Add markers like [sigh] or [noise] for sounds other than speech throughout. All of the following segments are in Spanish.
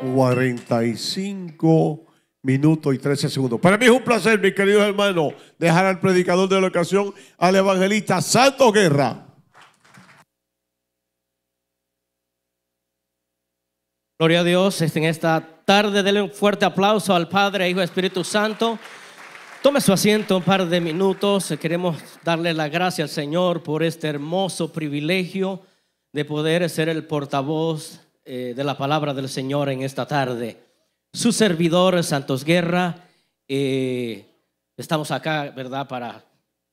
45 minutos y 13 segundos. Para mí es un placer, mis queridos hermanos, dejar al predicador de la ocasión, al evangelista Santo Guerra. Gloria a Dios, en esta tarde denle un fuerte aplauso al Padre, Hijo, y Espíritu Santo. Tome su asiento un par de minutos. Queremos darle la gracia al Señor por este hermoso privilegio de poder ser el portavoz eh, de la palabra del Señor en esta tarde. Su servidor, Santos Guerra, eh, estamos acá, ¿verdad?, para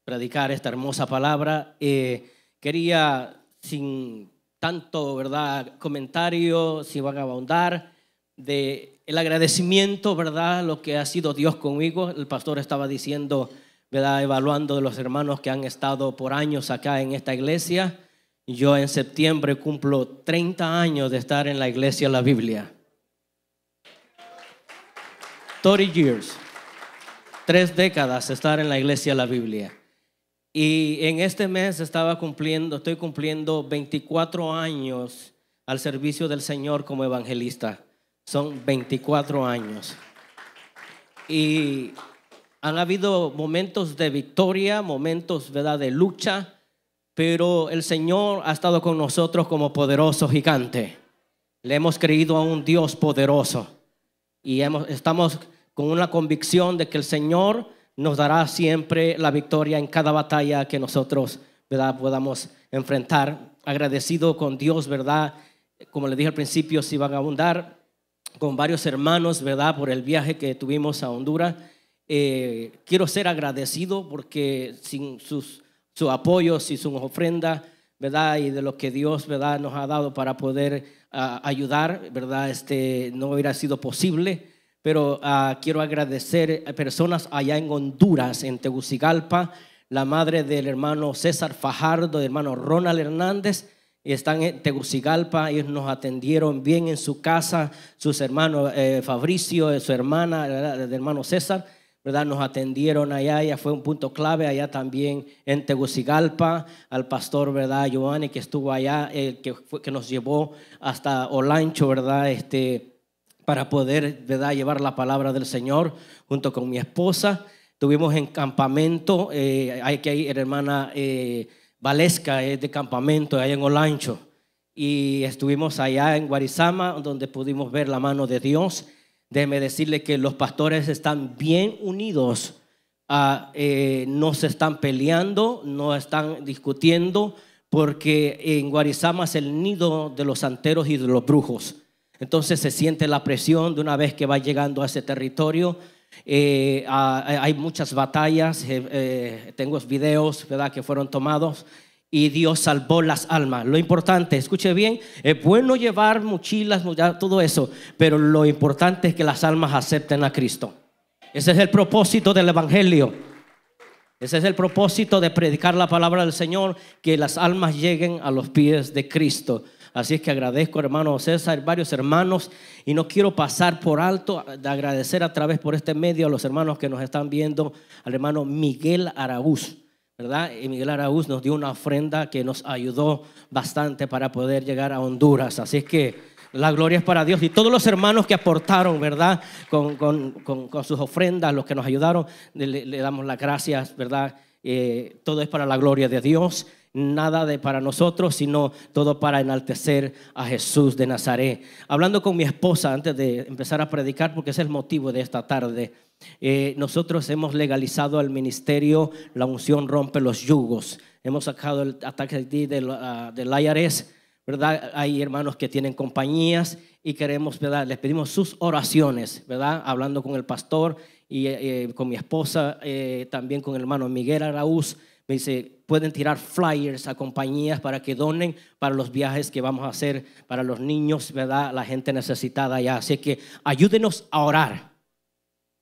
predicar esta hermosa palabra. Eh, quería, sin tanto, ¿verdad?, comentario, si van a abundar, de el agradecimiento, ¿verdad?, lo que ha sido Dios conmigo. El pastor estaba diciendo, ¿verdad?, evaluando de los hermanos que han estado por años acá en esta iglesia. Yo en septiembre cumplo 30 años de estar en la iglesia La Biblia. 30 years. Tres décadas estar en la iglesia La Biblia. Y en este mes estaba cumpliendo, estoy cumpliendo 24 años al servicio del Señor como evangelista. Son 24 años. Y han habido momentos de victoria, momentos ¿verdad? de lucha, pero el Señor ha estado con nosotros como poderoso gigante. Le hemos creído a un Dios poderoso y hemos, estamos con una convicción de que el Señor nos dará siempre la victoria en cada batalla que nosotros ¿verdad? podamos enfrentar. Agradecido con Dios, ¿verdad? Como le dije al principio, si van a abundar con varios hermanos, ¿verdad? Por el viaje que tuvimos a Honduras. Eh, quiero ser agradecido porque sin sus sus apoyos y sus ofrendas, ¿verdad? Y de lo que Dios, ¿verdad?, nos ha dado para poder ah, ayudar, ¿verdad? Este no hubiera sido posible, pero ah, quiero agradecer a personas allá en Honduras, en Tegucigalpa, la madre del hermano César Fajardo, del hermano Ronald Hernández, están en Tegucigalpa, ellos nos atendieron bien en su casa, sus hermanos eh, Fabricio, su hermana, del hermano César, ¿verdad? Nos atendieron allá, ya fue un punto clave, allá también en Tegucigalpa, al pastor, ¿verdad? Giovanni, que estuvo allá, que, nos llevó hasta Olancho, ¿verdad? Este, para poder, ¿verdad?, llevar la palabra del Señor junto con mi esposa. Tuvimos en campamento, eh, hay que ir, hermana eh, Valesca, es de campamento, allá en Olancho. Y estuvimos allá en Guarizama, donde pudimos ver la mano de Dios Déjeme decirle que los pastores están bien unidos, ah, eh, no se están peleando, no están discutiendo, porque en Guarizama es el nido de los santeros y de los brujos. Entonces se siente la presión de una vez que va llegando a ese territorio. Eh, ah, hay muchas batallas, eh, tengo videos ¿verdad? que fueron tomados y Dios salvó las almas. Lo importante, escuche bien, es bueno llevar mochilas, todo eso, pero lo importante es que las almas acepten a Cristo. Ese es el propósito del Evangelio. Ese es el propósito de predicar la palabra del Señor, que las almas lleguen a los pies de Cristo. Así es que agradezco, hermano César, varios hermanos, y no quiero pasar por alto de agradecer a través por este medio a los hermanos que nos están viendo, al hermano Miguel Araúz. ¿verdad? Y Miguel Araúz nos dio una ofrenda que nos ayudó bastante para poder llegar a Honduras. Así es que la gloria es para Dios. Y todos los hermanos que aportaron, ¿verdad? Con, sus ofrendas, los que nos ayudaron, le, damos las gracias, ¿verdad? Eh, todo es para la gloria de Dios. Nada de para nosotros, sino todo para enaltecer a Jesús de Nazaret. Hablando con mi esposa antes de empezar a predicar, porque es el motivo de esta tarde. Eh, nosotros hemos legalizado al ministerio, la unción rompe los yugos. Hemos sacado el ataque de uh, ¿verdad? Hay hermanos que tienen compañías y queremos, ¿verdad? Les pedimos sus oraciones, ¿verdad? Hablando con el pastor y eh, eh, con mi esposa, también con el hermano Miguel Araúz, me dice, pueden tirar flyers a compañías para que donen para los viajes que vamos a hacer para los niños, ¿verdad? La gente necesitada allá. Así que ayúdenos a orar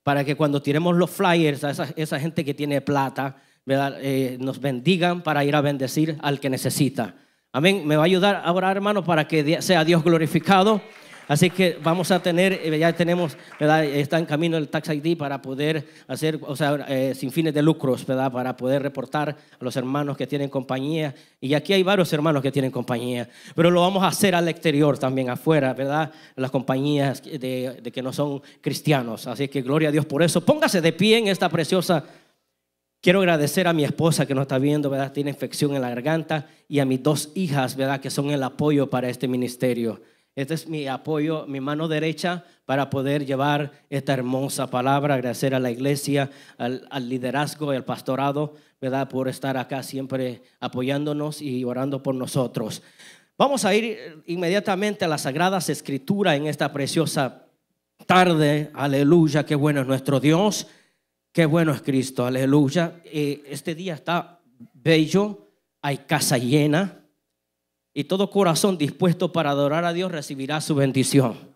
para que cuando tiremos los flyers a esa, gente que tiene plata, eh, nos bendigan para ir a bendecir al que necesita. Amén. Me va a ayudar ahora, hermano, para que sea Dios glorificado. Así que vamos a tener, eh, ya tenemos, ¿verdad? está en camino el Tax ID para poder hacer, o sea, eh, sin fines de lucros, ¿verdad? para poder reportar a los hermanos que tienen compañía. Y aquí hay varios hermanos que tienen compañía, pero lo vamos a hacer al exterior también, afuera, ¿verdad? Las compañías de, que no son cristianos. Así que gloria a Dios por eso. Póngase de pie en esta preciosa Quiero agradecer a mi esposa que nos está viendo, ¿verdad? Tiene infección en la garganta y a mis dos hijas, ¿verdad? Que son el apoyo para este ministerio. Este es mi apoyo, mi mano derecha para poder llevar esta hermosa palabra. Agradecer a la iglesia, al, liderazgo liderazgo, al pastorado, ¿verdad? Por estar acá siempre apoyándonos y orando por nosotros. Vamos a ir inmediatamente a las Sagradas Escrituras en esta preciosa tarde. Aleluya, qué bueno es nuestro Dios, qué bueno es Cristo, aleluya. Eh, este día está bello, hay casa llena y todo corazón dispuesto para adorar a Dios recibirá su bendición.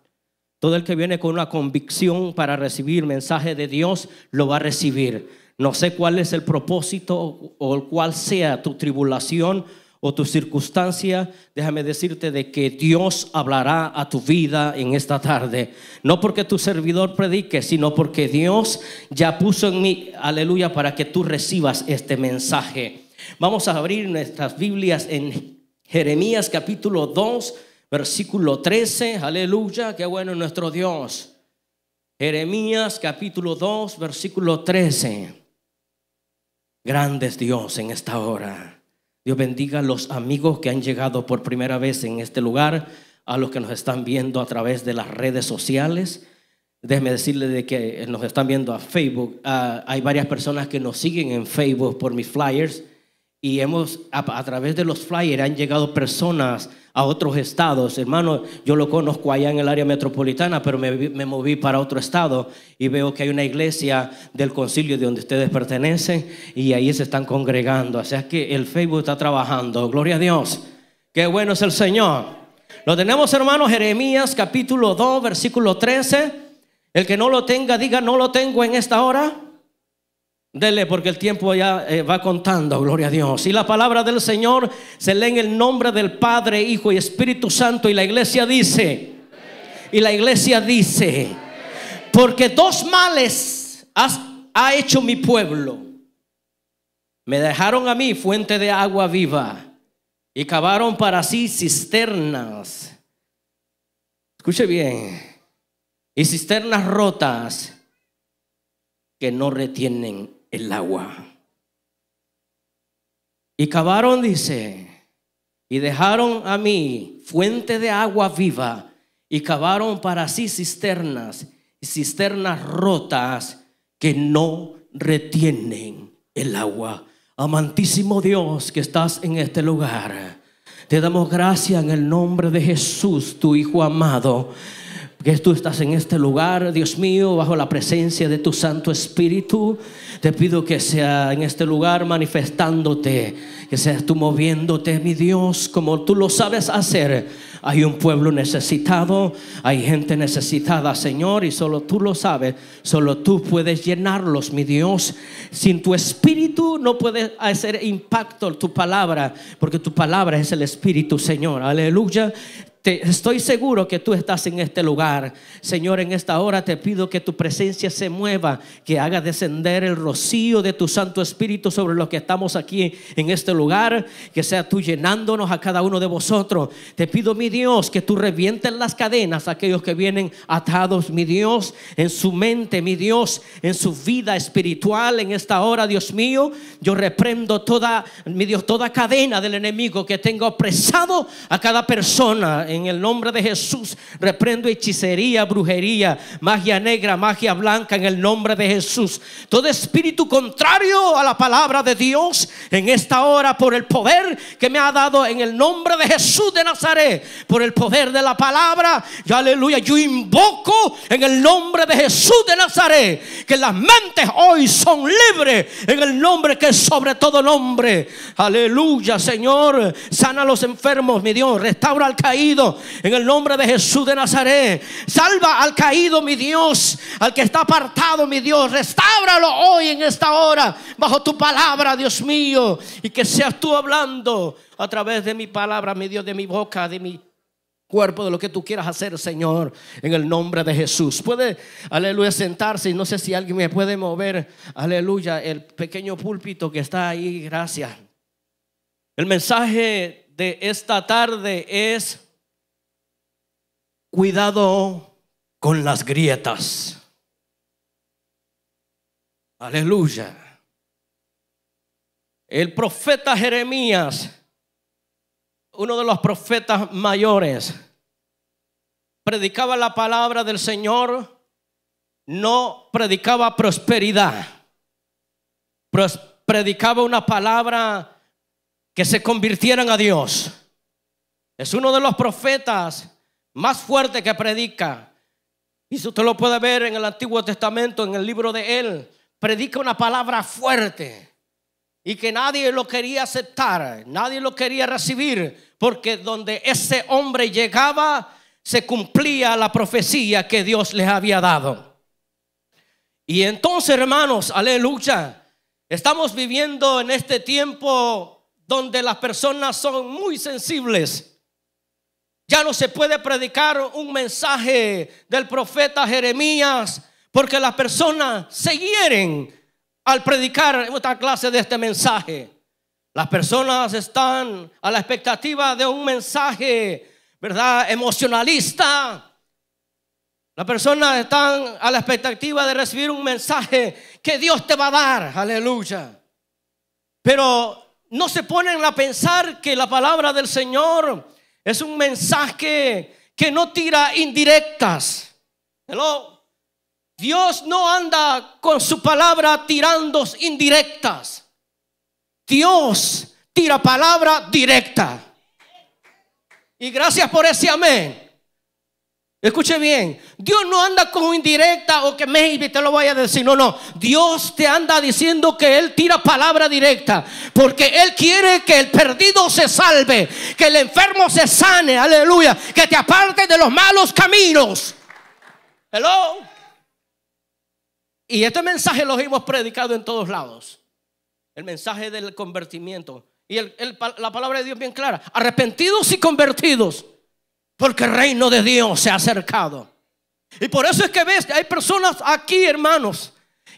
Todo el que viene con una convicción para recibir mensaje de Dios lo va a recibir. No sé cuál es el propósito o cuál sea tu tribulación o tu circunstancia, déjame decirte de que Dios hablará a tu vida en esta tarde. No porque tu servidor predique, sino porque Dios ya puso en mí, aleluya, para que tú recibas este mensaje. Vamos a abrir nuestras Biblias en Jeremías capítulo 2, versículo 13. Aleluya, qué bueno nuestro Dios. Jeremías capítulo 2, versículo 13. grandes Dios en esta hora. Dios bendiga a los amigos que han llegado por primera vez en este lugar, a los que nos están viendo a través de las redes sociales. Déjeme decirles de que nos están viendo a Facebook. Ah, hay varias personas que nos siguen en Facebook por mis flyers y hemos, a, través de los flyers han llegado personas a otros estados. Hermano, yo lo conozco allá en el área metropolitana, pero me, me, moví para otro estado y veo que hay una iglesia del concilio de donde ustedes pertenecen y ahí se están congregando. O sea que el Facebook está trabajando. Gloria a Dios. Qué bueno es el Señor. Lo tenemos, hermano, Jeremías capítulo 2, versículo 13. El que no lo tenga, diga, no lo tengo en esta hora. Dele porque el tiempo ya eh, va contando, gloria a Dios. Y la palabra del Señor se lee en el nombre del Padre, Hijo y Espíritu Santo. Y la iglesia dice, y la iglesia dice, porque dos males ha hecho mi pueblo. Me dejaron a mí fuente de agua viva y cavaron para sí cisternas. Escuche bien. Y cisternas rotas que no retienen el agua. Y cavaron, dice, y dejaron a mí fuente de agua viva, y cavaron para sí cisternas, y cisternas rotas que no retienen el agua. Amantísimo Dios que estás en este lugar, te damos gracias en el nombre de Jesús, tu Hijo amado que tú estás en este lugar, Dios mío, bajo la presencia de tu Santo Espíritu. Te pido que sea en este lugar manifestándote, que seas tú moviéndote, mi Dios, como tú lo sabes hacer. Hay un pueblo necesitado, hay gente necesitada, Señor, y solo tú lo sabes, solo tú puedes llenarlos, mi Dios. Sin tu espíritu no puede hacer impacto tu palabra, porque tu palabra es el espíritu, Señor. Aleluya estoy seguro que tú estás en este lugar. Señor, en esta hora te pido que tu presencia se mueva, que haga descender el rocío de tu Santo Espíritu sobre los que estamos aquí en este lugar, que sea tú llenándonos a cada uno de vosotros. Te pido, mi Dios, que tú revientes las cadenas a aquellos que vienen atados, mi Dios, en su mente, mi Dios, en su vida espiritual. En esta hora, Dios mío, yo reprendo toda, mi Dios, toda cadena del enemigo que tenga opresado a cada persona en el nombre de Jesús reprendo hechicería, brujería, magia negra, magia blanca. En el nombre de Jesús. Todo espíritu contrario a la palabra de Dios en esta hora por el poder que me ha dado en el nombre de Jesús de Nazaret. Por el poder de la palabra. aleluya. Yo invoco en el nombre de Jesús de Nazaret. Que las mentes hoy son libres. En el nombre que es sobre todo el nombre. Aleluya, Señor. Sana a los enfermos, mi Dios. Restaura al caído. En el nombre de Jesús de Nazaret. Salva al caído, mi Dios. Al que está apartado, mi Dios. Restábralo hoy en esta hora. Bajo tu palabra, Dios mío. Y que seas tú hablando a través de mi palabra, mi Dios, de mi boca, de mi cuerpo, de lo que tú quieras hacer, Señor, en el nombre de Jesús. Puede, aleluya, sentarse y no sé si alguien me puede mover, aleluya, el pequeño púlpito que está ahí, gracias. El mensaje de esta tarde es cuidado con las grietas. Aleluya. El profeta Jeremías, uno de los profetas mayores, predicaba la palabra del Señor, no predicaba prosperidad, predicaba una palabra que se convirtieran a Dios. Es uno de los profetas más fuerte que predica. Y si usted lo puede ver en el Antiguo Testamento, en el libro de él, predica una palabra fuerte y que nadie lo quería aceptar, nadie lo quería recibir, porque donde ese hombre llegaba se cumplía la profecía que Dios les había dado. Y entonces, hermanos, aleluya, estamos viviendo en este tiempo donde las personas son muy sensibles ya no se puede predicar un mensaje del profeta Jeremías porque las personas se quieren al predicar esta clase de este mensaje. Las personas están a la expectativa de un mensaje, ¿verdad? Emocionalista. Las personas están a la expectativa de recibir un mensaje que Dios te va a dar. Aleluya. Pero no se ponen a pensar que la palabra del Señor es un mensaje que no tira indirectas. Dios no anda con su palabra tirando indirectas. Dios tira palabra directa. Y gracias por ese amén. Escuche bien, Dios no anda con indirecta o que maybe te lo vaya a decir. No, no. Dios te anda diciendo que Él tira palabra directa. Porque Él quiere que el perdido se salve, que el enfermo se sane, aleluya. Que te aparte de los malos caminos. Hello. Y este mensaje lo hemos predicado en todos lados. El mensaje del convertimiento. Y la palabra de Dios bien clara. Arrepentidos y convertidos porque el reino de Dios se ha acercado. Y por eso es que ves, hay personas aquí, hermanos,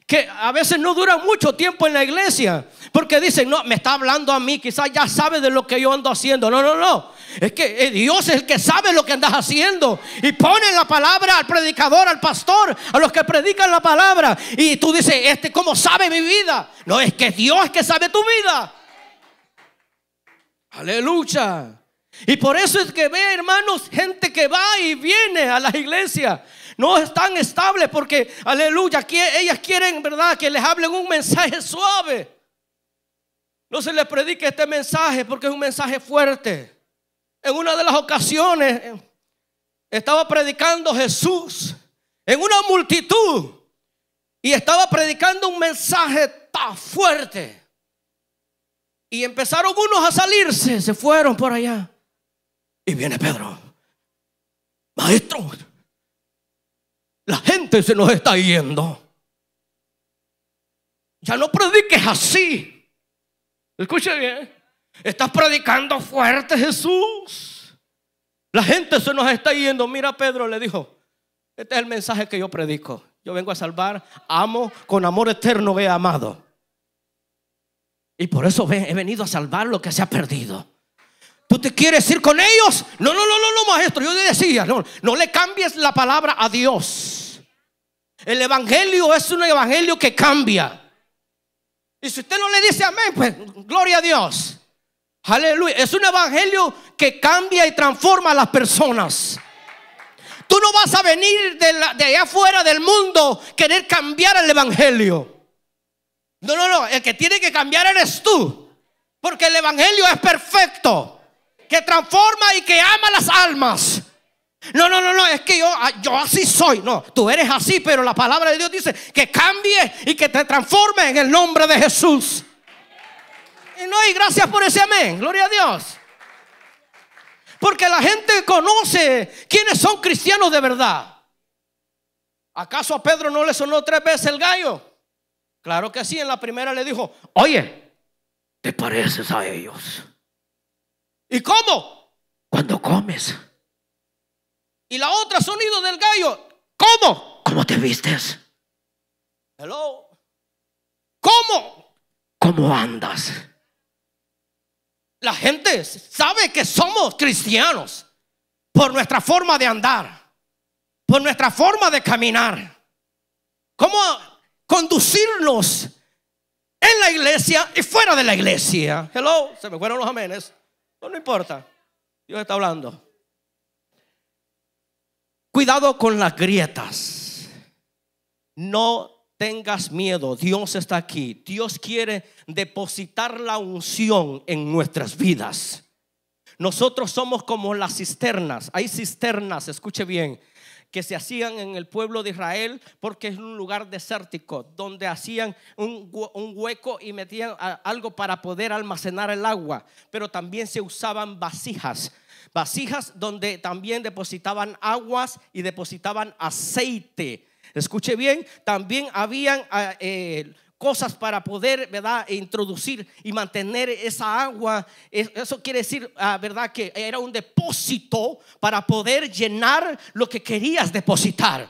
que a veces no duran mucho tiempo en la iglesia, porque dicen, no, me está hablando a mí, quizás ya sabe de lo que yo ando haciendo. No, no, no. Es que eh, Dios es el que sabe lo que andas haciendo y pone la palabra al predicador, al pastor, a los que predican la palabra. Y tú dices, este, ¿cómo sabe mi vida? No, es que Dios es que sabe tu vida. Aleluya. Y por eso es que ve, hermanos, gente que va y viene a la iglesia. No están estables porque, aleluya, que ellas quieren, ¿verdad?, que les hablen un mensaje suave. No se les predique este mensaje porque es un mensaje fuerte. En una de las ocasiones eh, estaba predicando Jesús en una multitud y estaba predicando un mensaje tan fuerte. Y empezaron unos a salirse, se fueron por allá viene Pedro, maestro, la gente se nos está yendo. Ya no prediques así. Escuche bien. Estás predicando fuerte, Jesús. La gente se nos está yendo. Mira, Pedro le dijo, este es el mensaje que yo predico. Yo vengo a salvar, amo, con amor eterno Ve amado. Y por eso he venido a salvar lo que se ha perdido. ¿Tú te quieres ir con ellos? No, no, no, no, no, maestro. Yo le decía, no, le cambies la palabra a Dios. El evangelio es un evangelio que cambia. Y si usted no le dice amén, pues gloria a Dios. Aleluya. Es un evangelio que cambia y transforma a las personas. Tú no vas a venir de, de allá afuera del mundo querer cambiar el evangelio. No, no, no. El que tiene que cambiar eres tú. Porque el evangelio es perfecto que transforma y que ama las almas. No, no, no, no, es que yo, ah, yo así soy. No, tú eres así, pero la palabra de Dios dice que cambie y que te transforme en el nombre de Jesús. Y no, y gracias por ese amén. Gloria a Dios. Porque la gente conoce quiénes son cristianos de verdad. ¿Acaso a Pedro no le sonó tres veces el gallo? Claro que sí, en la primera le dijo, oye, te pareces a ellos. ¿Y cómo? Cuando comes. Y la otra, sonido del gallo. ¿Cómo? ¿Cómo te vistes? Hello. ¿Cómo? ¿Cómo andas? La gente sabe que somos cristianos por nuestra forma de andar, por nuestra forma de caminar. ¿Cómo conducirnos en la iglesia y fuera de la iglesia? Hello, se me fueron los amenes no importa. Dios está hablando. Cuidado con las grietas. No tengas miedo. Dios está aquí. Dios quiere depositar la unción en nuestras vidas. Nosotros somos como las cisternas. Hay cisternas, escuche bien, que se hacían en el pueblo de Israel porque es un lugar desértico donde hacían un, hueco y metían algo para poder almacenar el agua, pero también se usaban vasijas vasijas donde también depositaban aguas y depositaban aceite. Escuche bien, también habían ah, eh, cosas para poder, ¿verdad?, e introducir y mantener esa agua. Eso quiere decir, ah, ¿verdad?, que era un depósito para poder llenar lo que querías depositar.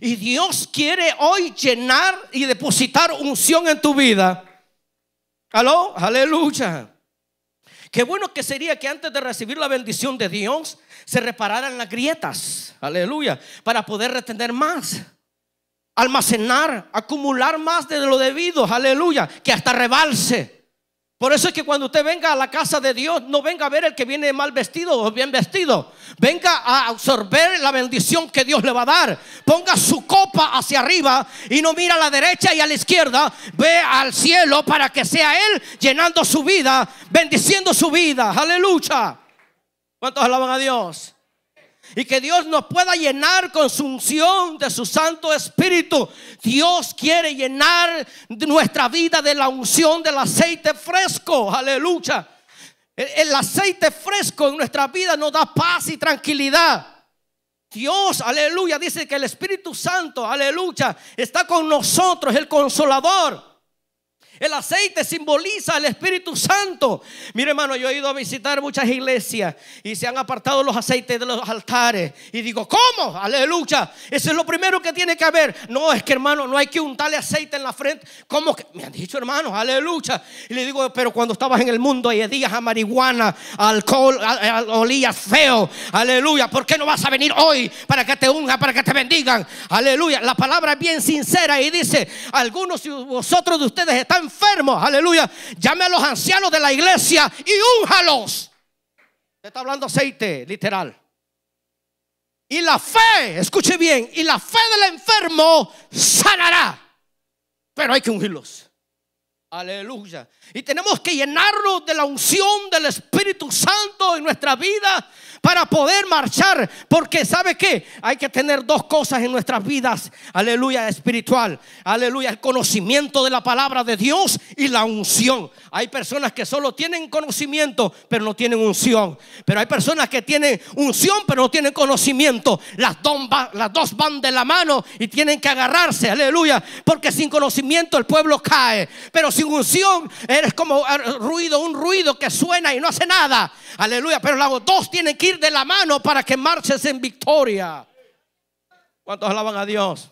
Y Dios quiere hoy llenar y depositar unción en tu vida. ¿Aló? Aleluya. Qué bueno que sería que antes de recibir la bendición de Dios se repararan las grietas. Aleluya. Para poder retener más almacenar, acumular más de lo debido, aleluya, que hasta rebalse. Por eso es que cuando usted venga a la casa de Dios, no venga a ver el que viene mal vestido o bien vestido. Venga a absorber la bendición que Dios le va a dar. Ponga su copa hacia arriba y no mira a la derecha y a la izquierda. Ve al cielo para que sea Él llenando su vida, bendiciendo su vida. Aleluya. ¿Cuántos alaban a Dios? y que Dios nos pueda llenar con su unción de su Santo Espíritu. Dios quiere llenar nuestra vida de la unción del aceite fresco. Aleluya. El, aceite fresco en nuestra vida nos da paz y tranquilidad. Dios, aleluya, dice que el Espíritu Santo, aleluya, está con nosotros, el consolador. El aceite simboliza el Espíritu Santo. Mire, hermano, yo he ido a visitar muchas iglesias y se han apartado los aceites de los altares. Y digo, ¿cómo? Aleluya. Eso es lo primero que tiene que haber. No, es que, hermano, no hay que untarle aceite en la frente. ¿Cómo que? Me han dicho, hermano, aleluya. Y le digo, pero cuando estabas en el mundo y días a ah, marihuana, alcohol, olías feo. Aleluya. ¿Por qué no vas a venir hoy para que te unja, para que te bendigan? Aleluya. La palabra es bien sincera y dice, algunos de vosotros de ustedes están enfermos, aleluya, llame a los ancianos de la iglesia y únjalos. está hablando aceite, literal. Y la fe, escuche bien, y la fe del enfermo sanará. Pero hay que ungirlos. Aleluya. Y tenemos que llenarnos de la unción del Espíritu Santo en nuestra vida para poder marchar. Porque sabe qué? hay que tener dos cosas en nuestras vidas. Aleluya espiritual. Aleluya el conocimiento de la palabra de Dios y la unción. Hay personas que solo tienen conocimiento pero no tienen unción. Pero hay personas que tienen unción pero no tienen conocimiento. Las dos, las dos van de la mano y tienen que agarrarse. Aleluya. Porque sin conocimiento el pueblo cae. Pero sin unción Eres como ruido, un ruido que suena y no hace nada. Aleluya. Pero los dos tienen que ir de la mano para que marches en victoria. ¿Cuántos alaban a Dios?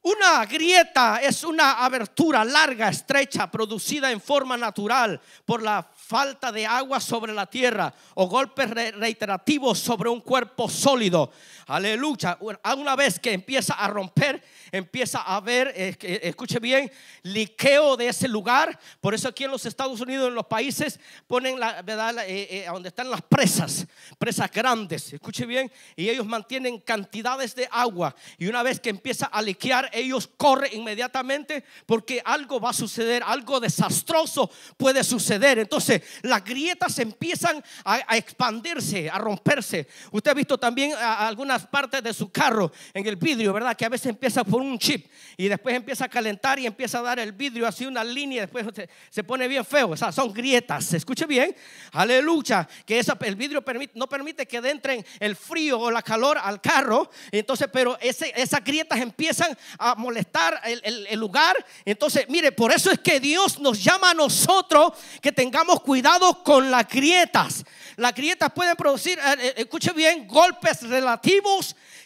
Una grieta es una abertura larga, estrecha, producida en forma natural por la falta de agua sobre la tierra o golpes reiterativos sobre un cuerpo sólido. Aleluya. Una vez que empieza a romper, empieza a ver, eh, eh, escuche bien, liqueo de ese lugar. Por eso aquí en los Estados Unidos, en los países, ponen la, ¿verdad? Eh, donde están las presas, presas grandes. Escuche bien, y ellos mantienen cantidades de agua. Y una vez que empieza a liquear, ellos corren inmediatamente porque algo va a suceder, algo desastroso puede suceder. Entonces, las grietas empiezan a expandirse, a romperse. Usted ha visto también algunas partes de su carro en el vidrio, ¿verdad? Que a veces empieza por un chip y después empieza a calentar y empieza a dar el vidrio así una línea después se, pone bien feo. O son grietas. ¿Se escuche bien? Aleluya. Que esa, el vidrio permite, no permite que entren el frío o la calor al carro. Entonces, pero esas grietas empiezan a molestar el, el lugar. Entonces, mire, por eso es que Dios nos llama a nosotros que tengamos cuidado con las grietas. Las grietas pueden producir, eh, eh, escuche bien, golpes relativos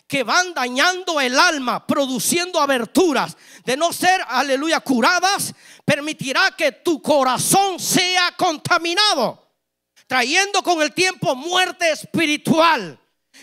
que van dañando el alma, produciendo aberturas, de no ser, aleluya, curadas, permitirá que tu corazón sea contaminado, trayendo con el tiempo muerte espiritual.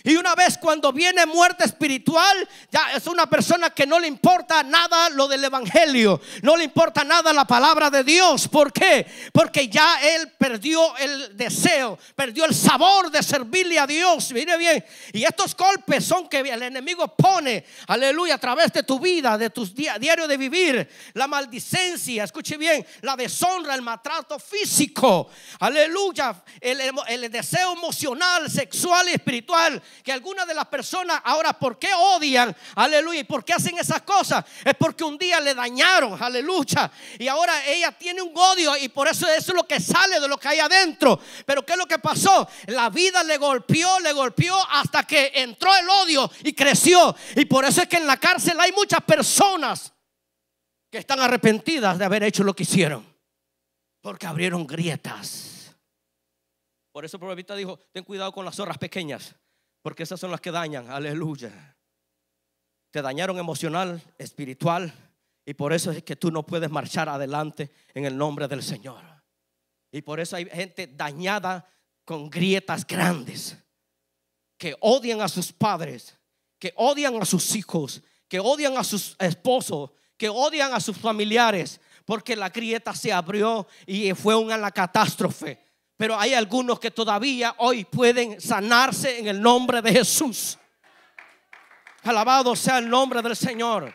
Y una vez cuando viene muerte espiritual, ya es una persona que no le importa nada lo del Evangelio, no le importa nada la palabra de Dios. ¿Por qué? Porque ya él perdió el deseo, perdió el sabor de servirle a Dios. Mire bien, y estos golpes son que el enemigo pone, aleluya, a través de tu vida, de tus diario de vivir, la maldicencia, escuche bien, la deshonra, el maltrato físico, aleluya, el, el deseo emocional, sexual y espiritual que algunas de las personas ahora, ¿por qué odian? Aleluya. ¿Y por qué hacen esas cosas? Es porque un día le dañaron. Aleluya. Y ahora ella tiene un odio y por eso eso es lo que sale de lo que hay adentro. Pero ¿qué es lo que pasó? La vida le golpeó, le golpeó hasta que entró el odio y creció. Y por eso es que en la cárcel hay muchas personas que están arrepentidas de haber hecho lo que hicieron. Porque abrieron grietas. Por eso el dijo, ten cuidado con las zorras pequeñas. Porque esas son las que dañan. Aleluya. Te dañaron emocional, espiritual. Y por eso es que tú no puedes marchar adelante en el nombre del Señor. Y por eso hay gente dañada con grietas grandes. Que odian a sus padres. Que odian a sus hijos. Que odian a sus esposos. Que odian a sus familiares. Porque la grieta se abrió y fue una catástrofe pero hay algunos que todavía hoy pueden sanarse en el nombre de Jesús. Alabado sea el nombre del Señor.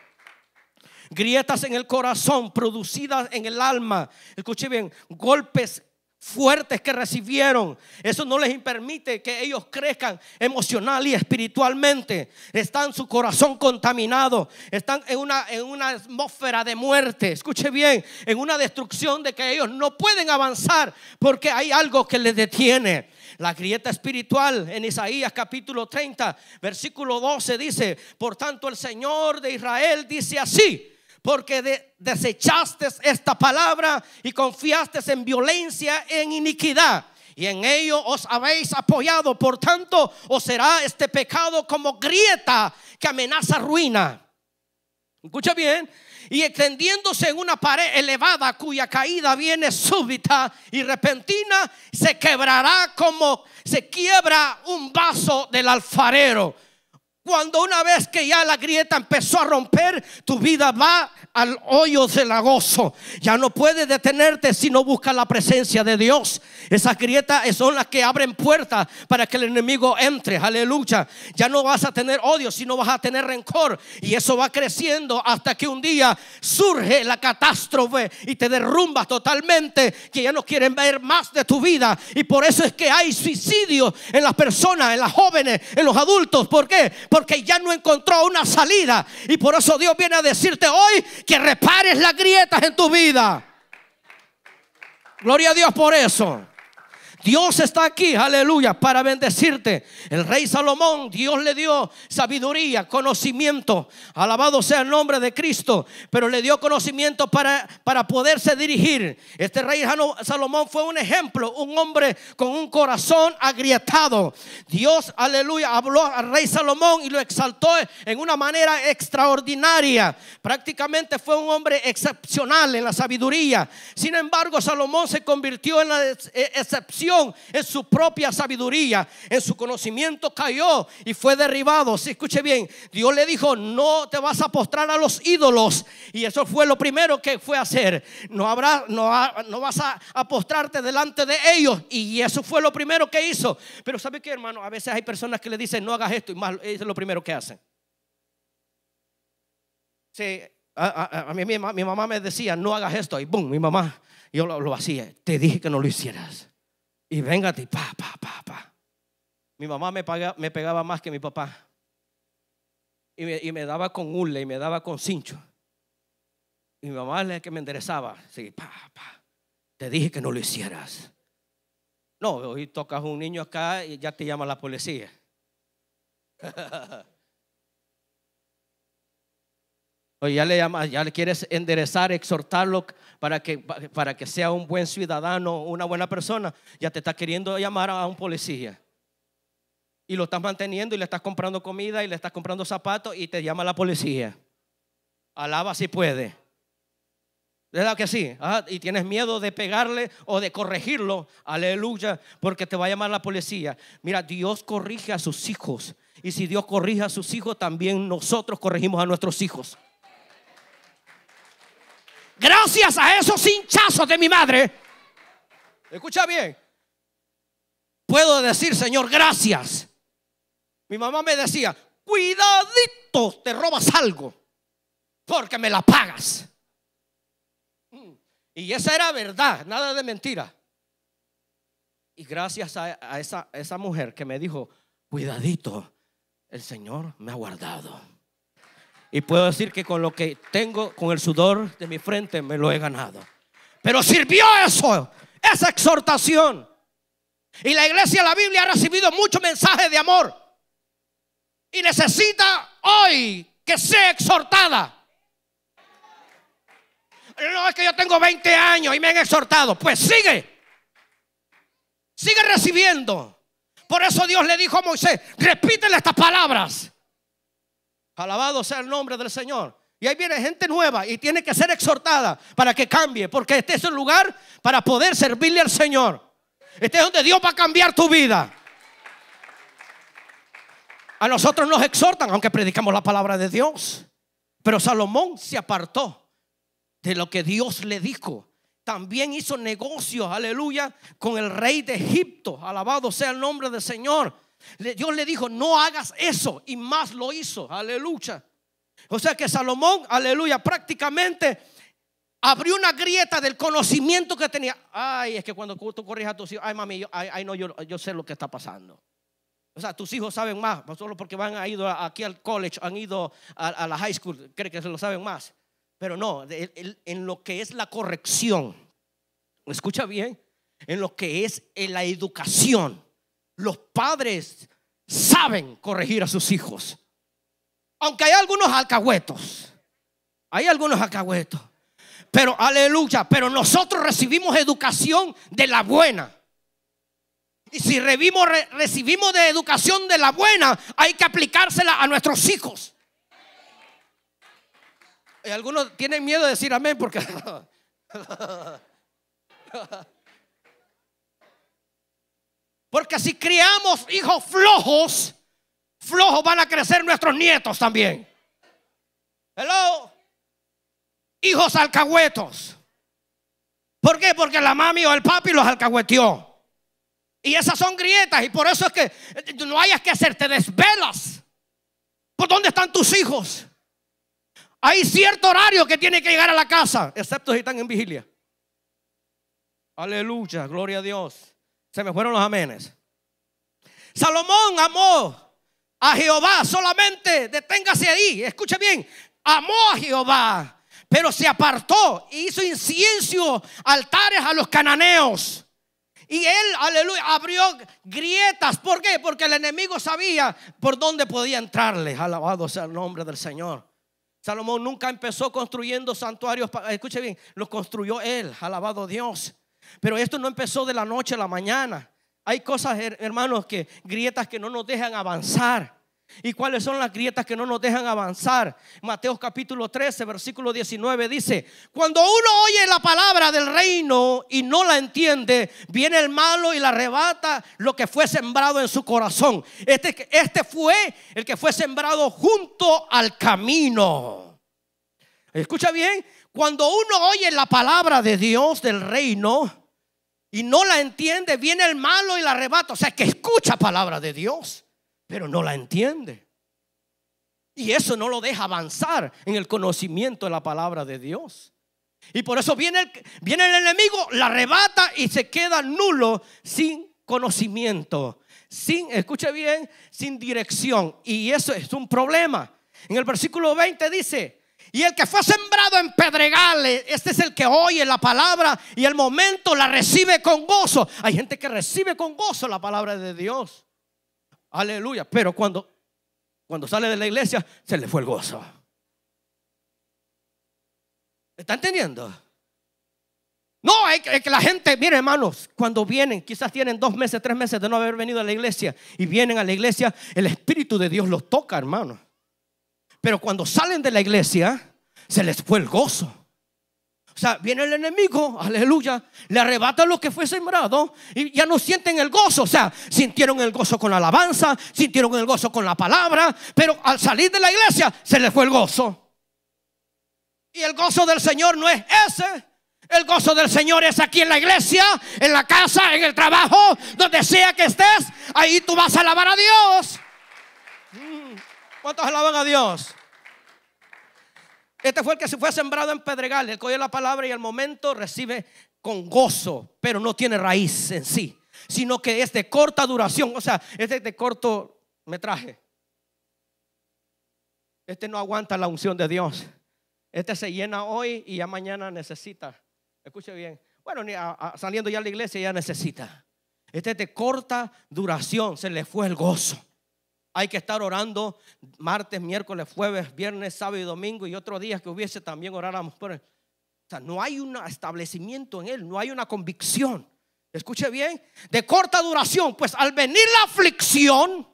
Grietas en el corazón, producidas en el alma. Escuche bien, golpes fuertes que recibieron. Eso no les permite que ellos crezcan emocional y espiritualmente. Están su corazón contaminado. Están en una, en una atmósfera de muerte. Escuche bien, en una destrucción de que ellos no pueden avanzar porque hay algo que les detiene. La grieta espiritual en Isaías capítulo 30, versículo 12 dice, por tanto el Señor de Israel dice así, porque desechaste esta palabra y confiaste en violencia, en iniquidad. Y en ello os habéis apoyado. Por tanto, os será este pecado como grieta que amenaza ruina. Escucha bien. Y extendiéndose en una pared elevada cuya caída viene súbita y repentina, se quebrará como se quiebra un vaso del alfarero cuando una vez que ya la grieta empezó a romper, tu vida va al hoyo del agoso Ya no puedes detenerte si no buscas la presencia de Dios. Esas grietas son las que abren puertas para que el enemigo entre. Aleluya. Ya no vas a tener odio, Si no vas a tener rencor. Y eso va creciendo hasta que un día surge la catástrofe y te derrumbas totalmente, que ya no quieren ver más de tu vida. Y por eso es que hay suicidios en las personas, en las jóvenes, en los adultos. ¿Por qué? porque ya no encontró una salida. Y por eso Dios viene a decirte hoy que repares las grietas en tu vida. Gloria a Dios por eso. Dios está aquí, aleluya, para bendecirte. El rey Salomón, Dios le dio sabiduría, conocimiento. Alabado sea el nombre de Cristo, pero le dio conocimiento para, para poderse dirigir. Este rey Salomón fue un ejemplo, un hombre con un corazón agrietado. Dios, aleluya, habló al rey Salomón y lo exaltó en una manera extraordinaria. Prácticamente fue un hombre excepcional en la sabiduría. Sin embargo, Salomón se convirtió en la eh, excepción en su propia sabiduría, en su conocimiento cayó y fue derribado. Si escuche bien, Dios le dijo, no te vas a postrar a los ídolos. Y eso fue lo primero que fue a hacer. No, habrá, no, vas a, postrarte delante de ellos. Y eso fue lo primero que hizo. Pero ¿sabe qué, hermano? A veces hay personas que le dicen, no hagas esto y más, es lo primero que hacen. Sí, a, mí, mi, mamá me decía, no hagas esto. Y boom, mi mamá, yo lo, hacía. Te dije que no lo hicieras. Y vengate, pa, pa, pa, Mi mamá me, me pegaba más que mi papá. Y me, daba con hule y me daba con cincho. Y mi mamá es la que me enderezaba. Sí, pa, Te dije que no lo hicieras. No, hoy tocas un niño acá y ya te llama la policía. [laughs] O ya le, llamas, ya le quieres enderezar, exhortarlo para que, para que sea un buen ciudadano, una buena persona. Ya te está queriendo llamar a un policía. Y lo estás manteniendo y le estás comprando comida y le estás comprando zapatos y te llama la policía. Alaba si puede. ¿Verdad que sí? Ah, y tienes miedo de pegarle o de corregirlo. Aleluya, porque te va a llamar la policía. Mira, Dios corrige a sus hijos. Y si Dios corrige a sus hijos, también nosotros corregimos a nuestros hijos gracias a esos hinchazos de mi madre, escucha bien, puedo decir, Señor, gracias. Mi mamá me decía, cuidadito, te robas algo, porque me la pagas. Mm. Y esa era verdad, nada de mentira. Y gracias a, esa mujer que me dijo, cuidadito, el Señor me ha guardado. Y puedo decir que con lo que tengo, con el sudor de mi frente, me lo he ganado. Pero sirvió eso, esa exhortación. Y la iglesia, la Biblia ha recibido muchos mensajes de amor. Y necesita hoy que sea exhortada. No es que yo tengo 20 años y me han exhortado. Pues sigue. Sigue recibiendo. Por eso Dios le dijo a Moisés, repítele estas palabras. Alabado sea el nombre del Señor. Y ahí viene gente nueva y tiene que ser exhortada para que cambie, porque este es el lugar para poder servirle al Señor. Este es donde Dios va a cambiar tu vida. A nosotros nos exhortan, aunque predicamos la palabra de Dios. Pero Salomón se apartó de lo que Dios le dijo. También hizo negocios, aleluya, con el rey de Egipto. Alabado sea el nombre del Señor. Dios le dijo, no hagas eso. Y más lo hizo. Aleluya. O sea que Salomón, aleluya, prácticamente abrió una grieta del conocimiento que tenía. Ay, es que cuando tú corrijas a tus hijos, ay, mami, yo, ay, no, yo, sé lo que está pasando. O sea, tus hijos saben más, solo porque van a ido aquí al college, han ido a, la high school, creen que se lo saben más. Pero no, en lo que es la corrección, escucha bien, en lo que es eh, la educación, los padres saben corregir a sus hijos. Aunque hay algunos alcahuetos. Hay algunos alcahuetos. Pero aleluya, pero nosotros recibimos educación de la buena. Y si recibimos, recibimos de educación de la buena, hay que aplicársela a nuestros hijos. Y algunos tienen miedo de decir amén porque... [laughs] Porque si criamos hijos flojos, flojos van a crecer nuestros nietos también. Hello. Hijos alcahuetos. ¿Por qué? Porque la mami o el papi los alcahueteó. Y esas son grietas. Y por eso es que eh, no hayas que hacer, te desvelas. ¿Por dónde están tus hijos? Hay cierto horario que tiene que llegar a la casa, excepto si están en vigilia. Aleluya, gloria a Dios. Se me fueron los amenes. Salomón amó a Jehová solamente. Deténgase ahí. Escuche bien. Amó a Jehová. Pero se apartó e hizo incienso, altares a los cananeos. Y él, aleluya, abrió grietas. ¿Por qué? Porque el enemigo sabía por dónde podía entrarle. Alabado sea el nombre del Señor. Salomón nunca empezó construyendo santuarios. Escuche bien, los construyó él. Alabado Dios. Pero esto no empezó de la noche a la mañana. Hay cosas, hermanos, que grietas que no nos dejan avanzar. ¿Y cuáles son las grietas que no nos dejan avanzar? Mateo capítulo 13, versículo 19 dice, cuando uno oye la palabra del reino y no la entiende, viene el malo y la arrebata lo que fue sembrado en su corazón. Este, este fue el que fue sembrado junto al camino. Escucha bien, cuando uno oye la palabra de Dios del reino y no la entiende, viene el malo y la arrebata. O sea, que escucha palabra de Dios, pero no la entiende. Y eso no lo deja avanzar en el conocimiento de la palabra de Dios. Y por eso viene el, viene el enemigo, la arrebata y se queda nulo sin conocimiento, sin, escuche bien, sin dirección. Y eso es un problema. En el versículo 20 dice, y el que fue sembrado en pedregales, este es el que oye la palabra y el momento la recibe con gozo. Hay gente que recibe con gozo la palabra de Dios. Aleluya. Pero cuando, cuando sale de la iglesia, se le fue el gozo. ¿Está entendiendo? No, es que, la gente, mire hermanos, cuando vienen, quizás tienen dos meses, tres meses de no haber venido a la iglesia y vienen a la iglesia, el Espíritu de Dios los toca, hermanos. Pero cuando salen de la iglesia, se les fue el gozo. O sea, viene el enemigo, aleluya, le arrebata lo que fue sembrado y ya no sienten el gozo. O sea, sintieron el gozo con la alabanza, sintieron el gozo con la palabra, pero al salir de la iglesia se les fue el gozo. Y el gozo del Señor no es ese. El gozo del Señor es aquí en la iglesia, en la casa, en el trabajo, donde sea que estés. Ahí tú vas a alabar a Dios. ¿Cuántos alaban a Dios? Este fue el que se fue sembrado en Pedregal. El la palabra y al momento recibe con gozo, pero no tiene raíz en sí, sino que es de corta duración. O sea, este es de, corto metraje. Este no aguanta la unción de Dios. Este se llena hoy y ya mañana necesita. Escuche bien. Bueno, saliendo ya a la iglesia ya necesita. Este es de corta duración. Se le fue el gozo. Hay que estar orando martes, miércoles, jueves, viernes, sábado y domingo y otros días que hubiese también oráramos por O sea, no hay un establecimiento en él, no hay una convicción. Escuche bien, de corta duración, pues al venir la aflicción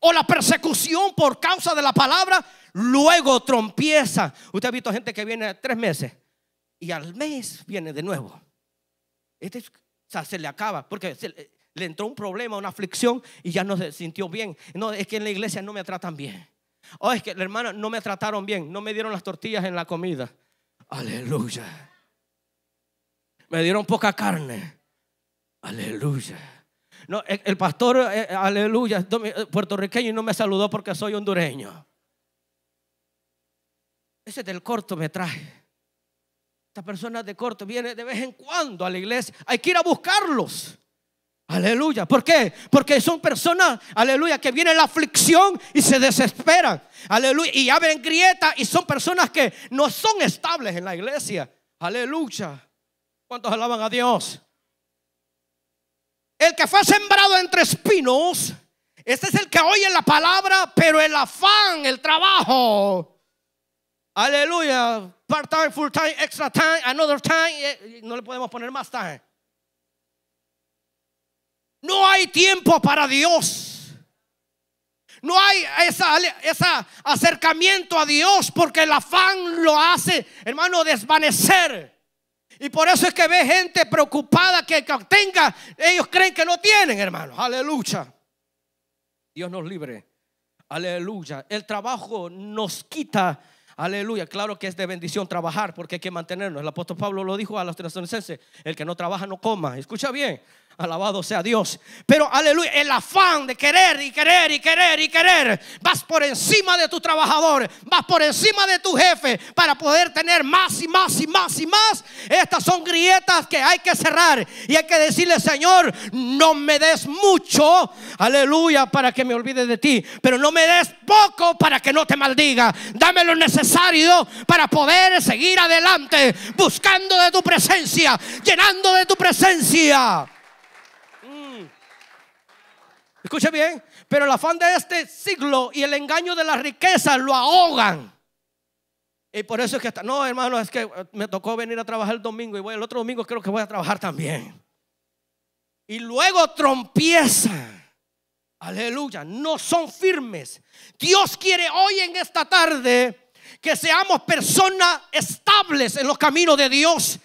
o la persecución por causa de la palabra, luego trompieza. Usted ha visto gente que viene tres meses y al mes viene de nuevo. Este, o sea, se le acaba, porque se, le entró un problema, una aflicción y ya no se sintió bien. No, es que en la iglesia no me tratan bien. Oh, es que la hermana no me trataron bien, no me dieron las tortillas en la comida. Aleluya. Me dieron poca carne. Aleluya. No, el, pastor, eh, eh, aleluya, eh, puertorriqueño y no me saludó porque soy hondureño. Ese del corto me trae. Esta persona de corto viene de vez en cuando a la iglesia. Hay que ir a buscarlos. Aleluya. ¿Por qué? Porque son personas, aleluya, que viene la aflicción y se desesperan. Aleluya. Y abren grietas y son personas que no son estables en la iglesia. Aleluya. ¿Cuántos alaban a Dios? El que fue sembrado entre espinos, este es el que oye la palabra, pero el afán, el trabajo. Aleluya. Part time, full time, extra time, another time. No le podemos poner más time. No hay tiempo para Dios. No hay ese esa acercamiento a Dios porque el afán lo hace, hermano, desvanecer. Y por eso es que ve gente preocupada que, tenga, ellos creen que no tienen, hermano. Aleluya. Dios nos libre. Aleluya. El trabajo nos quita Aleluya. Claro que es de bendición trabajar porque hay que mantenernos. El apóstol Pablo lo dijo a los tesalonicenses: el que no trabaja no coma. Escucha bien. Alabado sea Dios. Pero aleluya, el afán de querer y querer y querer y querer. Vas por encima de tu trabajador, vas por encima de tu jefe para poder tener más y más y más y más. Estas son grietas que hay que cerrar y hay que decirle, Señor, no me des mucho, aleluya, para que me olvide de ti, pero no me des poco para que no te maldiga. Dame lo necesario para poder seguir adelante, buscando de tu presencia, llenando de tu presencia. Escuche bien, pero el afán de este siglo y el engaño de la riqueza lo ahogan. Y por eso es que está. no, hermano, es que eh, me tocó venir a trabajar el domingo y voy el otro domingo creo que voy a trabajar también. Y luego trompieza. Aleluya, no son firmes. Dios quiere hoy en esta tarde que seamos personas estables en los caminos de Dios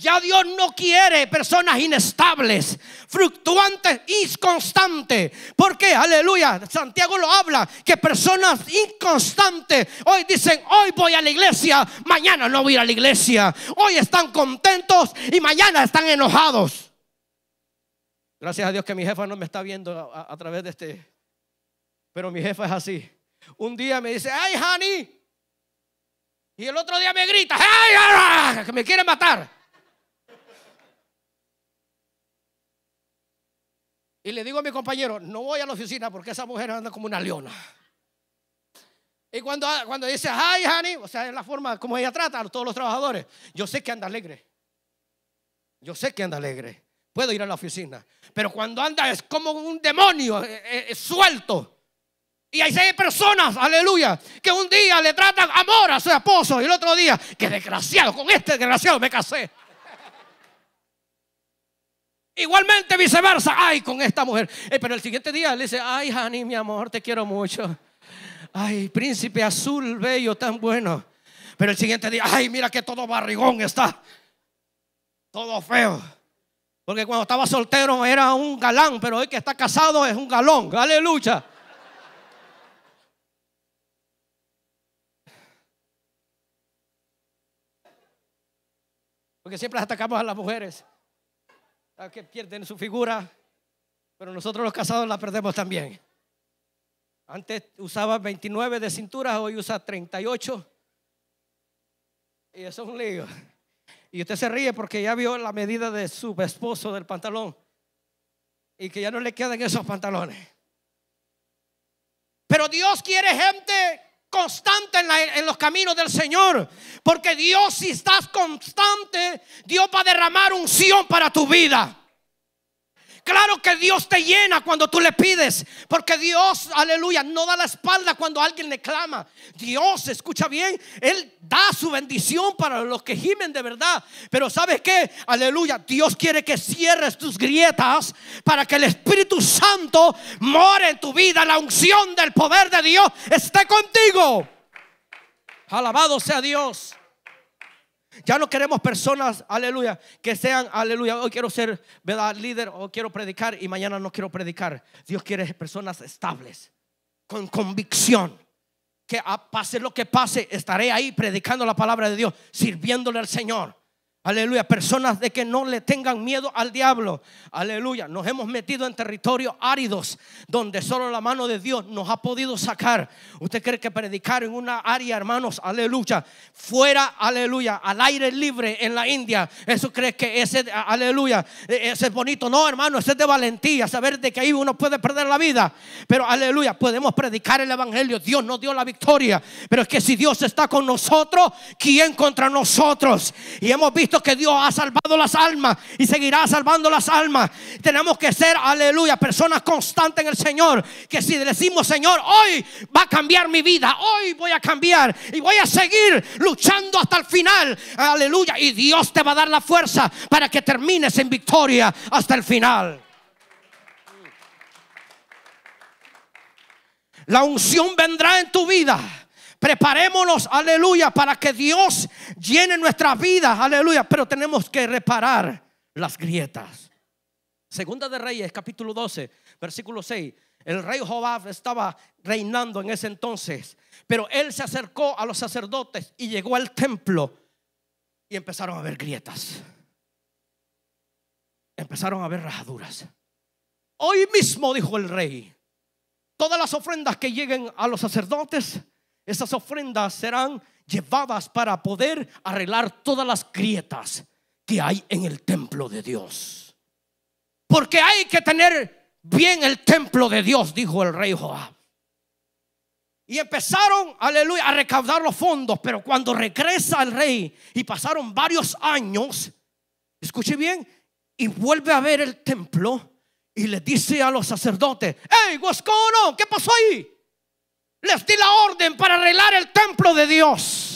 ya Dios no quiere personas inestables, fluctuantes, inconstantes. Porque, aleluya, Santiago lo habla, que personas inconstantes hoy dicen, hoy voy a la iglesia, mañana no voy a la iglesia. Hoy están contentos y mañana están enojados. Gracias a Dios que mi jefa no me está viendo a, través de este. Pero mi jefa es así. Un día me dice, ay, honey. Y el otro día me grita, ¡ay! ¡ay! Que me quiere matar. Y le digo a mi compañero, no voy a la oficina porque esa mujer anda como una leona. Y cuando, ah, cuando dice, ay, honey, o sea, es la forma como ella trata a todos los trabajadores. Yo sé que anda alegre. Yo sé que anda alegre. Puedo ir a la oficina. Pero cuando anda es como un demonio eh, eh, eh, suelto. Y hay seis personas, aleluya, que un día le tratan amor a su esposo y el otro día, que desgraciado, con este desgraciado me casé. Igualmente viceversa, ay, con esta mujer. Eh, pero el siguiente día le dice, ay, Jani mi amor, te quiero mucho. Ay, príncipe azul, bello, tan bueno. Pero el siguiente día, ay, mira que todo barrigón está. Todo feo. Porque cuando estaba soltero era un galán, pero hoy que está casado es un galón. Aleluya. Porque siempre atacamos a las mujeres que pierden su figura, pero nosotros los casados la perdemos también. Antes usaba 29 de cintura, hoy usa 38. Y eso es un lío. Y usted se ríe porque ya vio la medida de su esposo del pantalón y que ya no le quedan esos pantalones. Pero Dios quiere gente constante en, los caminos del Señor. Porque Dios, si estás constante, Dios va a derramar unción para tu vida claro que Dios te llena cuando tú le pides, porque Dios, aleluya, no da la espalda cuando alguien le clama. Dios, escucha bien, Él da su bendición para los que gimen de verdad. Pero sabes que, aleluya, Dios quiere que cierres tus grietas para que el Espíritu Santo more en tu vida, la unción del poder de Dios esté contigo. Alabado sea Dios. Ya no queremos personas, aleluya, que sean, aleluya, hoy quiero ser, ¿verdad? Líder, o quiero predicar y mañana no quiero predicar. Dios quiere personas estables, con convicción, que pase lo que pase, estaré ahí predicando la palabra de Dios, sirviéndole al Señor. Aleluya, personas de que no le tengan miedo al diablo. Aleluya, nos hemos metido en territorios áridos donde solo la mano de Dios nos ha podido sacar. ¿Usted cree que predicar en una área, hermanos? Aleluya, fuera, aleluya, al aire libre en la India. ¿Eso cree que ese, aleluya, e, ese es bonito? No, hermano, ese es de valentía, saber de que ahí uno puede perder la vida. Pero, aleluya, podemos predicar el Evangelio. Dios nos dio la victoria. Pero es que si Dios está con nosotros, ¿quién contra nosotros? Y hemos visto que Dios ha salvado las almas y seguirá salvando las almas. Tenemos que ser, aleluya, personas constantes en el Señor. Que si decimos, Señor, hoy va a cambiar mi vida, hoy voy a cambiar y voy a seguir luchando hasta el final. Aleluya. Y Dios te va a dar la fuerza para que termines en victoria hasta el final. La unción vendrá en tu vida. Preparémonos, aleluya, para que Dios llene nuestras vidas, aleluya. Pero tenemos que reparar las grietas. Segunda de Reyes, capítulo 12, versículo 6. El rey Joab estaba reinando en ese entonces, pero él se acercó a los sacerdotes y llegó al templo y empezaron a ver grietas. Empezaron a ver rajaduras. Hoy mismo, dijo el rey, todas las ofrendas que lleguen a los sacerdotes esas ofrendas serán llevadas para poder arreglar todas las grietas que hay en el templo de Dios. Porque hay que tener bien el templo de Dios, dijo el rey Joab. Y empezaron, aleluya, a recaudar los fondos. Pero cuando regresa el rey y pasaron varios años, escuche bien, y vuelve a ver el templo y le dice a los sacerdotes, hey, ¿qué pasó ahí? Les di la orden para arreglar el templo de Dios.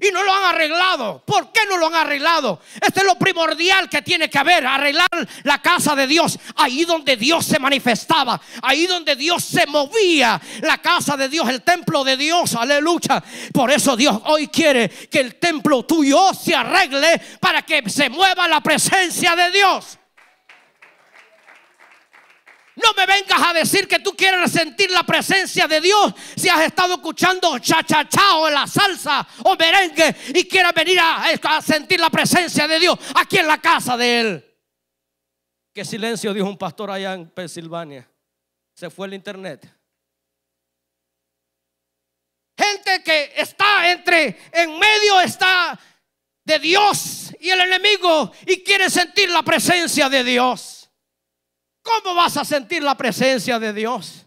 Y no lo han arreglado. ¿Por qué no lo han arreglado? Este es lo primordial que tiene que haber. Arreglar la casa de Dios. Ahí donde Dios se manifestaba. Ahí donde Dios se movía. La casa de Dios, el templo de Dios. Aleluya. Por eso Dios hoy quiere que el templo tuyo se arregle para que se mueva la presencia de Dios. No me vengas a decir que tú quieres sentir la presencia de Dios si has estado escuchando cha cha cha o la salsa o merengue y quieres venir a, a sentir la presencia de Dios aquí en la casa de Él. Qué silencio, dijo un pastor allá en Pensilvania. Se fue el internet. Gente que está entre, en medio está de Dios y el enemigo y quiere sentir la presencia de Dios. ¿Cómo vas a sentir la presencia de Dios?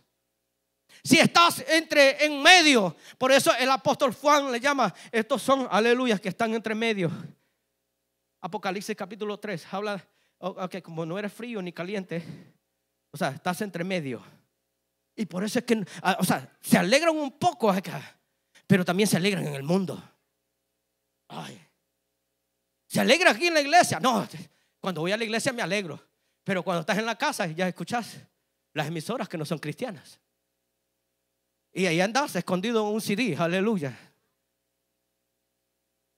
Si estás entre en medio, por eso el apóstol Juan le llama, estos son aleluyas que están entre medio. Apocalipsis capítulo 3 habla oh, ok, como no eres frío ni caliente, o sea, estás entre medio. Y por eso es que, ah, o sea, se alegran un poco acá, pero también se alegran en el mundo. Ay, se alegra aquí en la iglesia. No, cuando voy a la iglesia me alegro. Pero cuando estás en la casa ya escuchas las emisoras que no son cristianas. Y ahí andas escondido en un CD, aleluya.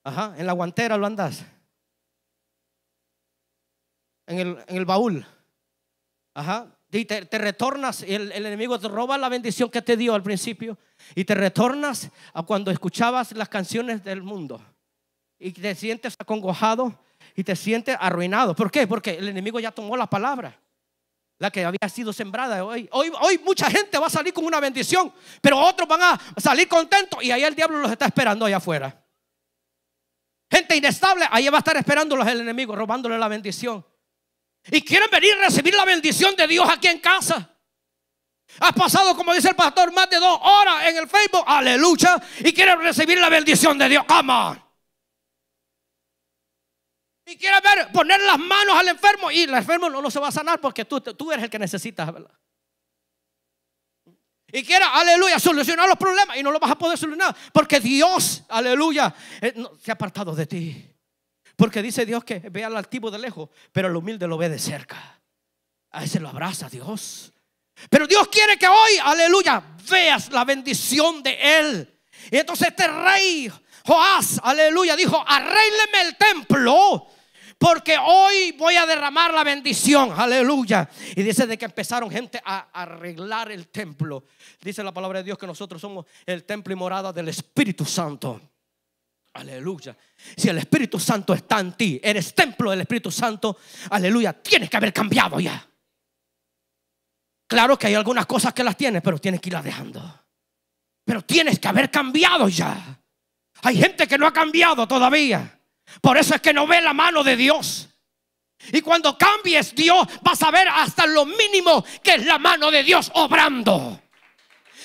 Ajá, en la guantera lo andas. En el, en el baúl. Ajá, te, te retornas, y el, el, enemigo te roba la bendición que te dio al principio y te retornas a cuando escuchabas las canciones del mundo y te sientes acongojado y te sientes arruinado. ¿Por qué? Porque el enemigo ya tomó la palabra, la que había sido sembrada hoy. Hoy, hoy mucha gente va a salir con una bendición, pero otros van a salir contentos y ahí el diablo los está esperando allá afuera. Gente inestable, ahí va a estar esperándolos el enemigo, robándole la bendición. Y quieren venir a recibir la bendición de Dios aquí en casa. Has pasado, como dice el pastor, más de dos horas en el Facebook. Aleluya. Y quieren recibir la bendición de Dios. Come y quiere ver, poner las manos al enfermo y el enfermo no, lo se va a sanar porque tú, eres el que necesitas, Y quiera, aleluya, solucionar los problemas y no lo vas a poder solucionar porque Dios, aleluya, eh, se ha apartado de ti. Porque dice Dios que ve al altivo de lejos, pero el humilde lo ve de cerca. A ese lo abraza Dios. Pero Dios quiere que hoy, aleluya, veas la bendición de Él. Y entonces este rey, Joás, aleluya, dijo, arrégleme el templo porque hoy voy a derramar la bendición. Aleluya. Y dice de que empezaron gente a arreglar el templo. Dice la palabra de Dios que nosotros somos el templo y morada del Espíritu Santo. Aleluya. Si el Espíritu Santo está en ti, eres templo del Espíritu Santo. Aleluya. Tienes que haber cambiado ya. Claro que hay algunas cosas que las tienes, pero tienes que irlas dejando. Pero tienes que haber cambiado ya. Hay gente que no ha cambiado todavía. Por eso es que no ve la mano de Dios. Y cuando cambies Dios, vas a ver hasta lo mínimo que es la mano de Dios obrando.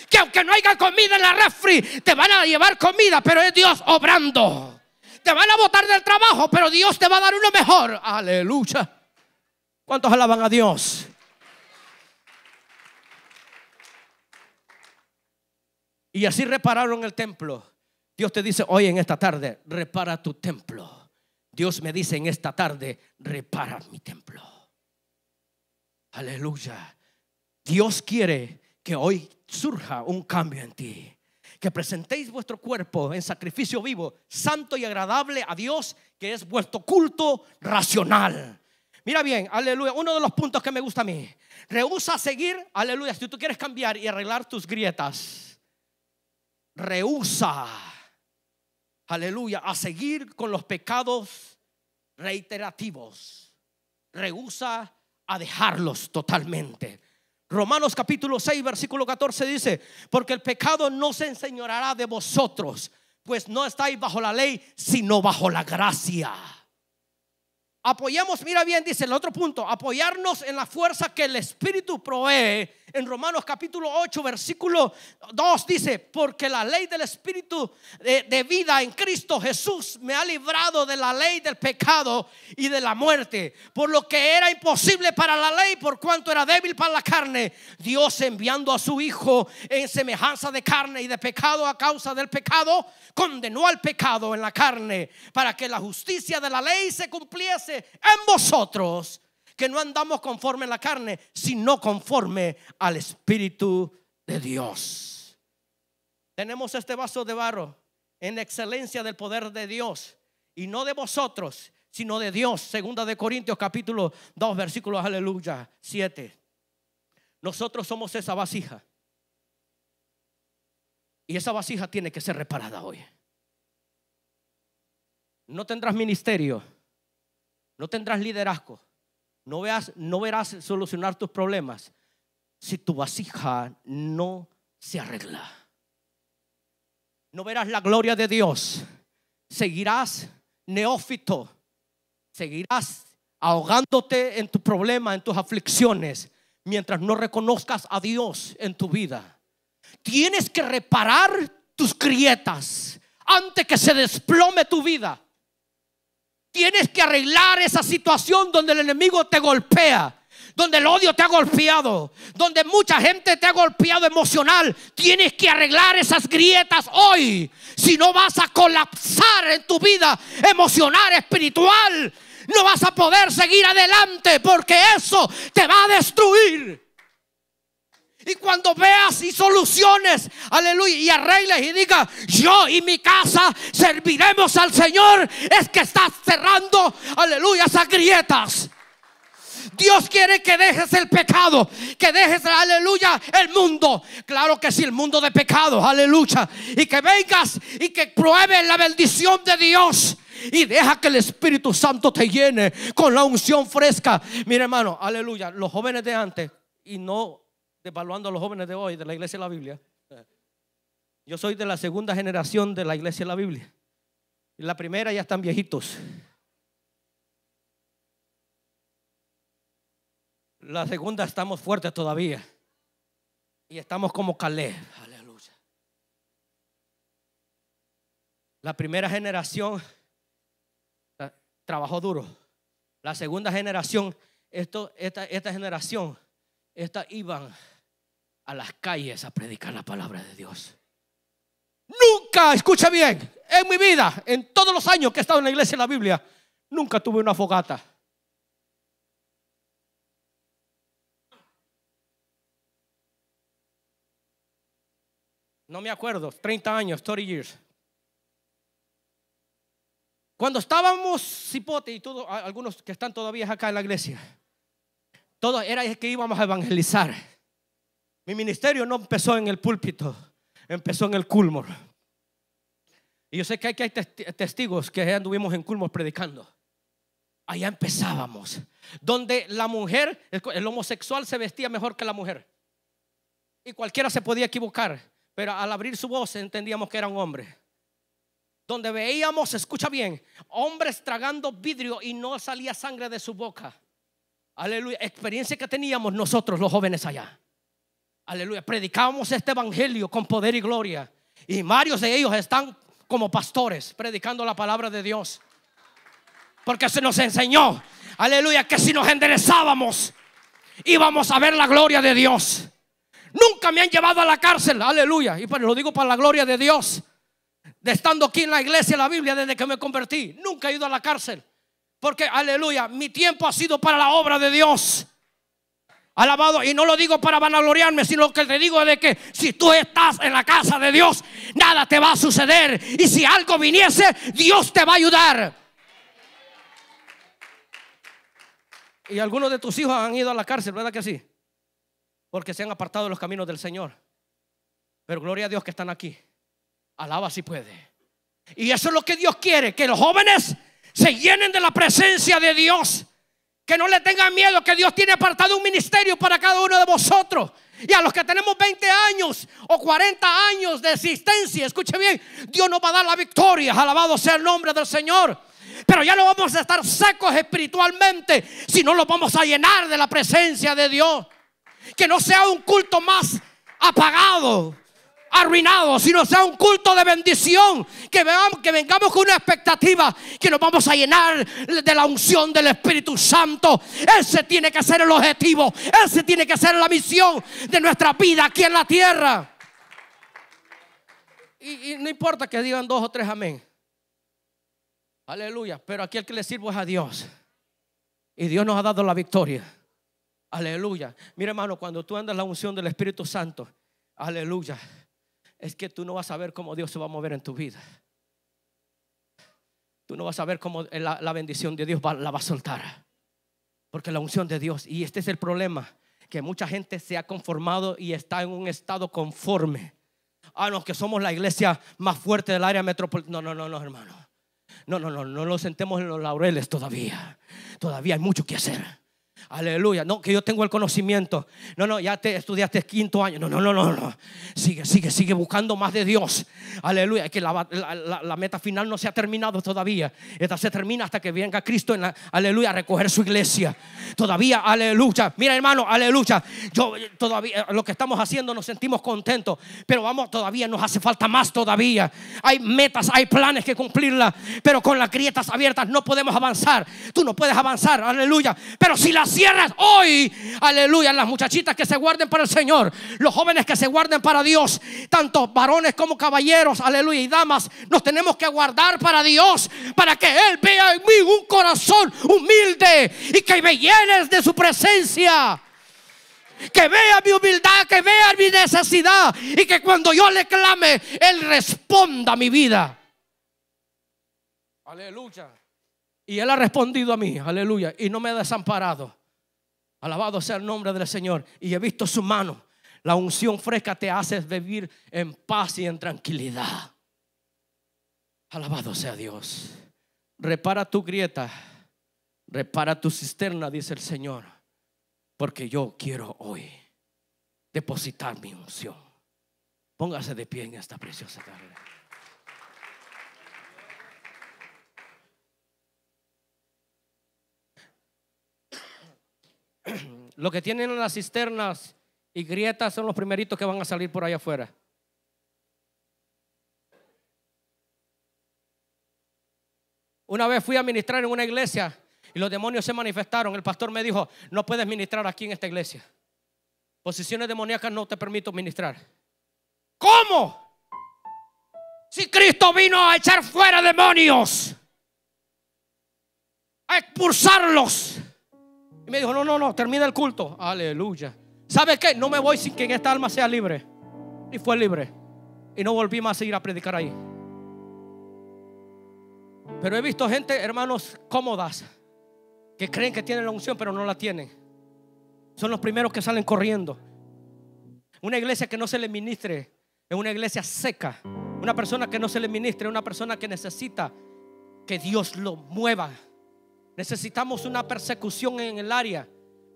Que aunque no haya comida en la refri, te van a llevar comida, pero es Dios obrando. Te van a botar del trabajo, pero Dios te va a dar uno mejor. Aleluya. ¿Cuántos alaban a Dios? Y así repararon el templo. Dios te dice hoy en esta tarde, repara tu templo. Dios me dice en esta tarde, repara mi templo. Aleluya. Dios quiere que hoy surja un cambio en ti. Que presentéis vuestro cuerpo en sacrificio vivo, santo y agradable a Dios, que es vuestro culto racional. Mira bien, aleluya. Uno de los puntos que me gusta a mí. Rehúsa seguir, aleluya. Si tú quieres cambiar y arreglar tus grietas, rehúsa aleluya, a seguir con los pecados reiterativos. Rehúsa a dejarlos totalmente. Romanos capítulo 6, versículo 14 dice, porque el pecado no se enseñoreará de vosotros, pues no estáis bajo la ley, sino bajo la gracia. Apoyamos, mira bien, dice el otro punto, apoyarnos en la fuerza que el Espíritu provee. En Romanos capítulo 8, versículo 2 dice, porque la ley del Espíritu de, de, vida en Cristo Jesús me ha librado de la ley del pecado y de la muerte. Por lo que era imposible para la ley, por cuanto era débil para la carne, Dios enviando a su Hijo en semejanza de carne y de pecado a causa del pecado, condenó al pecado en la carne, para que la justicia de la ley se cumpliese en vosotros, que no andamos conforme a la carne, sino conforme al Espíritu de Dios. Tenemos este vaso de barro en excelencia del poder de Dios y no de vosotros, sino de Dios. Segunda de Corintios capítulo 2 versículos aleluya 7. Nosotros somos esa vasija. Y esa vasija tiene que ser reparada hoy. No tendrás ministerio no tendrás liderazgo. No, no verás solucionar tus problemas si tu vasija no se arregla. No verás la gloria de Dios. Seguirás neófito. Seguirás ahogándote en tu problema, en tus aflicciones, mientras no reconozcas a Dios en tu vida. Tienes que reparar tus grietas antes que se desplome tu vida. Tienes que arreglar esa situación donde el enemigo te golpea, donde el odio te ha golpeado, donde mucha gente te ha golpeado emocional. Tienes que arreglar esas grietas hoy. Si no vas a colapsar en tu vida emocional, espiritual, no vas a poder seguir adelante porque eso te va a destruir. Y cuando veas y soluciones, aleluya, y arregles y diga yo y mi casa serviremos al Señor, es que estás cerrando, aleluya, esas grietas. Dios quiere que dejes el pecado, que dejes, aleluya, el mundo. Claro que sí, el mundo de pecado, aleluya. Y que vengas y que pruebes la bendición de Dios. Y deja que el Espíritu Santo te llene con la unción fresca. Mira hermano, aleluya, los jóvenes de antes, y no devaluando a los jóvenes de hoy de la iglesia de la Biblia. Yo soy de la segunda generación de la iglesia de la Biblia. Y la primera ya están viejitos. La segunda estamos fuertes todavía. Y estamos como Caleb. Aleluya. La primera generación ah, trabajó duro. La segunda generación, esto, esta, esta generación, esta Iván a las calles a predicar la palabra de Dios. Nunca, escucha bien, en mi vida, en todos los años que he estado en la iglesia de la Biblia, nunca tuve una fogata. No me acuerdo, 30 años, 30 years. Cuando estábamos cipote y todos, algunos que están todavía acá en la iglesia, todos era que íbamos a evangelizar mi ministerio no empezó en el púlpito, empezó en el Culmor. Y yo sé que hay, hay testigos que anduvimos en Culmor predicando. Allá empezábamos. Donde la mujer, el homosexual se vestía mejor que la mujer. Y cualquiera se podía equivocar. Pero al abrir su voz entendíamos que era un hombre donde veíamos, escucha bien, hombres tragando vidrio y no salía sangre de su boca. Aleluya, experiencia que teníamos nosotros los jóvenes allá. Aleluya. Predicamos este evangelio con poder y gloria. Y varios de ellos están como pastores predicando la palabra de Dios. Porque se nos enseñó, aleluya, que si nos enderezábamos, íbamos a ver la gloria de Dios. Nunca me han llevado a la cárcel, aleluya. Y lo digo para la gloria de Dios. De estando aquí en la iglesia, la Biblia, desde que me convertí, nunca he ido a la cárcel. Porque, aleluya, mi tiempo ha sido para la obra de Dios. Alabado, y no lo digo para vanagloriarme, sino que te digo de que si tú estás en la casa de Dios, nada te va a suceder. Y si algo viniese, Dios te va a ayudar. Y algunos de tus hijos han ido a la cárcel, ¿verdad que sí? Porque se han apartado de los caminos del Señor. Pero gloria a Dios que están aquí. Alaba si puede. Y eso es lo que Dios quiere, que los jóvenes se llenen de la presencia de Dios que no le tengan miedo, que Dios tiene apartado un ministerio para cada uno de vosotros. Y a los que tenemos 20 años o 40 años de existencia, escuche bien, Dios nos va a dar la victoria. Alabado sea el nombre del Señor. Pero ya no vamos a estar secos espiritualmente si no los vamos a llenar de la presencia de Dios. Que no sea un culto más apagado, arruinados, sino sea un culto de bendición. Que, vengamos, que vengamos con una expectativa que nos vamos a llenar de la unción del Espíritu Santo. Ese tiene que ser el objetivo, ese tiene que ser la misión de nuestra vida aquí en la tierra. Y, no importa que digan dos o tres amén. Aleluya. Pero aquí el que le sirvo es a Dios. Y Dios nos ha dado la victoria. Aleluya. Mira, hermano, cuando tú andas la unción del Espíritu Santo, aleluya es que tú no vas a ver cómo Dios se va a mover en tu vida. Tú no vas a ver cómo la, bendición de Dios la va a soltar. Porque la unción de Dios, y este es el problema, que mucha gente se ha conformado y está en un estado conforme. Ah, los que somos la iglesia más fuerte del área metropolitana. No, no, no, no, hermano. No, no, no, no nos sentemos en los laureles todavía. Todavía hay mucho que hacer. Aleluya. No, que yo tengo el conocimiento. No, no, ya te estudiaste quinto año. No, no, no, no, no. Sigue, sigue, sigue buscando más de Dios. Aleluya. Que la, meta final no se ha terminado todavía. Esta se termina hasta que venga Cristo aleluya, a recoger su iglesia. Todavía, aleluya. Mira, hermano, aleluya. Yo eh, todavía eh, lo que estamos haciendo nos sentimos contentos. Pero vamos, todavía nos hace falta más todavía. Hay metas, hay planes que cumplirla, Pero con las grietas abiertas no podemos avanzar. Tú no puedes avanzar, aleluya. Pero si las Cierras hoy. Aleluya. Las muchachitas que se guarden para el Señor. Los jóvenes que se guarden para Dios. Tanto varones como caballeros. Aleluya. Y damas. Nos tenemos que guardar para Dios. Para que Él vea en mí un corazón humilde. Y que me llenes de su presencia que vea mi humildad, que vea mi necesidad y que cuando yo le clame, Él responda a mi vida. Aleluya. Y Él ha respondido a mí, aleluya, y no me ha desamparado. Alabado sea el nombre del Señor. Y he visto su mano. La unción fresca te hace vivir en paz y en tranquilidad. Alabado sea Dios. Repara tu grieta. Repara tu cisterna, dice el Señor. Porque yo quiero hoy depositar mi unción. Póngase de pie en esta preciosa tarde. [clears throat] Lo que tienen en las cisternas y grietas son los primeritos que van a salir por allá afuera. Una vez fui a ministrar en una iglesia y los demonios se manifestaron. El pastor me dijo, no puedes ministrar aquí en esta iglesia. Posiciones demoníacas no te permito ministrar. ¿Cómo? Si Cristo vino a echar fuera demonios, a expulsarlos. Y me dijo, no, no, no, termina el culto. Aleluya. ¿Sabe qué? No me voy sin que esta alma sea libre. Y fue libre. Y no volví más a ir a predicar ahí. Pero he visto gente, hermanos, cómodas, que creen que tienen la unción, pero no la tienen. Son los primeros que salen corriendo. Una iglesia que no se le ministre es una iglesia seca. Una persona que no se le ministre es una persona que necesita que Dios lo mueva. Necesitamos una persecución en el área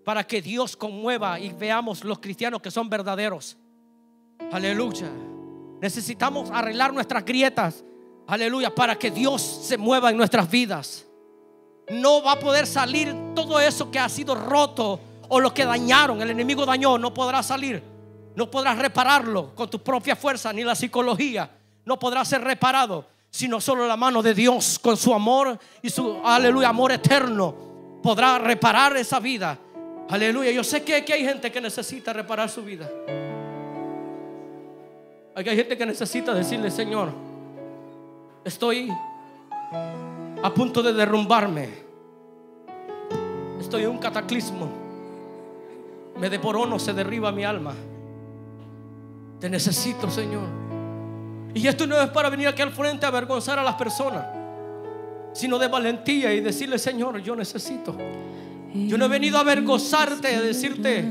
para que Dios conmueva y veamos los cristianos que son verdaderos. Aleluya. Necesitamos arreglar nuestras grietas. Aleluya. Para que Dios se mueva en nuestras vidas. No va a poder salir todo eso que ha sido roto o lo que dañaron. El enemigo dañó. No podrá salir. No podrás repararlo con tu propia fuerza ni la psicología. No podrá ser reparado sino solo la mano de Dios con su amor y su, aleluya, amor eterno podrá reparar esa vida. Aleluya, yo sé que, que hay gente que necesita reparar su vida. Aquí hay gente que necesita decirle, Señor, estoy a punto de derrumbarme. Estoy en un cataclismo. Me deporono no se derriba mi alma. Te necesito, Señor. Y esto no es para venir aquí al frente a avergonzar a las personas, sino de valentía y decirle, Señor, yo necesito. Yo no he venido a avergonzarte, a decirte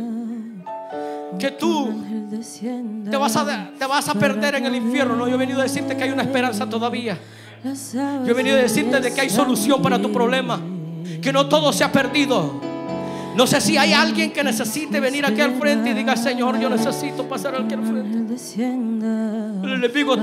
que tú te vas, a, perder en el infierno. No, yo he venido a decirte que hay una esperanza todavía. Yo he venido a decirte de que hay solución para tu problema. Que no todo se ha perdido. No sé si hay alguien que necesite venir aquí al frente y diga, Señor, yo necesito pasar aquí al frente. Le digo